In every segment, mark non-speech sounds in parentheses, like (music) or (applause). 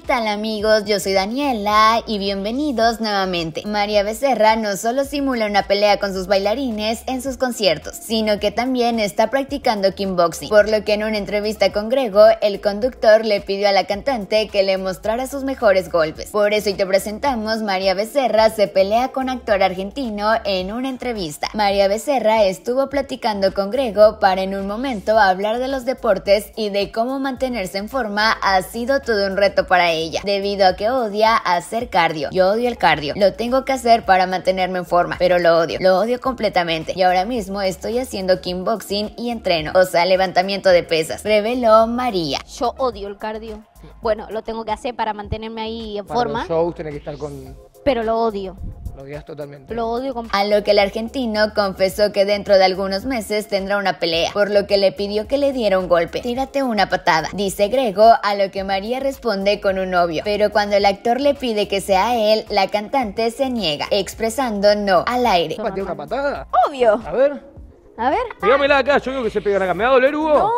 ¿Qué tal amigos? Yo soy Daniela y bienvenidos nuevamente. María Becerra no solo simula una pelea con sus bailarines en sus conciertos, sino que también está practicando kickboxing, por lo que en una entrevista con Grego, el conductor le pidió a la cantante que le mostrara sus mejores golpes. Por eso hoy te presentamos, María Becerra se pelea con actor argentino en una entrevista. María Becerra estuvo platicando con Grego para en un momento hablar de los deportes y de cómo mantenerse en forma ha sido todo un reto para ella, debido a que odia hacer cardio. Yo odio el cardio, lo tengo que hacer para mantenerme en forma, pero lo odio, lo odio completamente. Y ahora mismo estoy haciendo kickboxing y entreno, o sea, levantamiento de pesas, reveló María. Yo odio el cardio. Bueno, lo tengo que hacer para mantenerme ahí en forma. estar Pero lo odio lo odias totalmente. Lo odio A lo que el argentino confesó que dentro de algunos meses tendrá una pelea, por lo que le pidió que le diera un golpe. Tírate una patada, dice Grego, a lo que María responde con un novio. Pero cuando el actor le pide que sea él, la cantante se niega, expresando no al aire. una patada? Obvio. A ver. A ver. Dígamela acá, yo digo que se pegan acá. ¿Me va a doler, Hugo?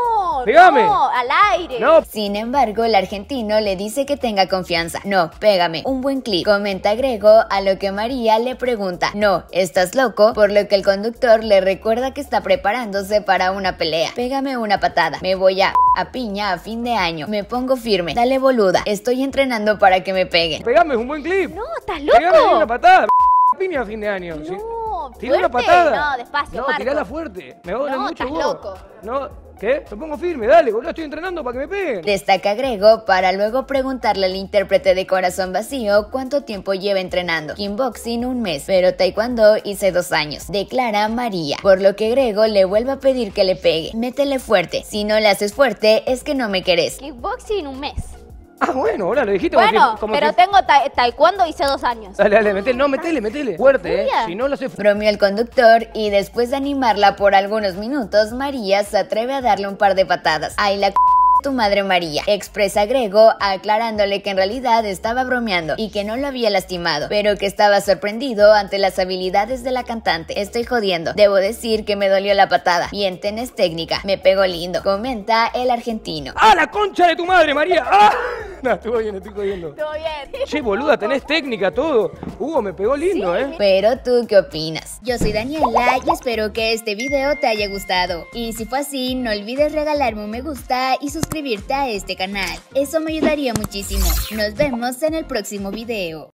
Pégame. No, al aire. No. Sin embargo, el argentino le dice que tenga confianza. No, pégame. Un buen clip. Comenta Grego a lo que María le pregunta. No, estás loco. Por lo que el conductor le recuerda que está preparándose para una pelea. Pégame una patada. Me voy a a piña a fin de año. Me pongo firme. Dale boluda. Estoy entrenando para que me peguen. Pégame, un buen clip. No, estás loco. Pégame una patada. (laughs) Piña a fin de año. No. Tira una patada. No, despacio. No, tirala fuerte. Me no, Estás loco. No, ¿Qué? pongo firme, dale, estoy entrenando para que me peguen. Destaca Grego para luego preguntarle al intérprete de Corazón Vacío cuánto tiempo lleva entrenando. Kickboxing un mes, pero taekwondo hice dos años. Declara María, por lo que Grego le vuelve a pedir que le pegue. Métele fuerte, si no le haces fuerte es que no me querés. Kickboxing un mes. Ah, bueno, ahora lo dijiste bueno, pero tengo taekwondo hice dos años. Dale, dale, metele, no, metele, metele. Fuerte, ¿eh? Si no lo sé. Bromeó el conductor y después de animarla por algunos minutos, María se atreve a darle un par de patadas. Ay, la tu madre María, expresa Grego, aclarándole que en realidad estaba bromeando y que no lo había lastimado, pero que estaba sorprendido ante las habilidades de la cantante. Estoy jodiendo, debo decir que me dolió la patada. Bien, tenés técnica, me pegó lindo, comenta el argentino. ¡A ¡Ah, la concha de tu madre María! ¡Ah! (laughs) no, estuvo bien, estoy Todo bien. Sí, boluda, tenés técnica, todo. Hugo, me pegó lindo, ¿eh? Pero tú, ¿qué opinas? Yo soy Daniela y espero que este video te haya gustado. Y si fue así, no olvides regalarme un me gusta y suscribirte a este canal. Eso me ayudaría muchísimo. Nos vemos en el próximo video.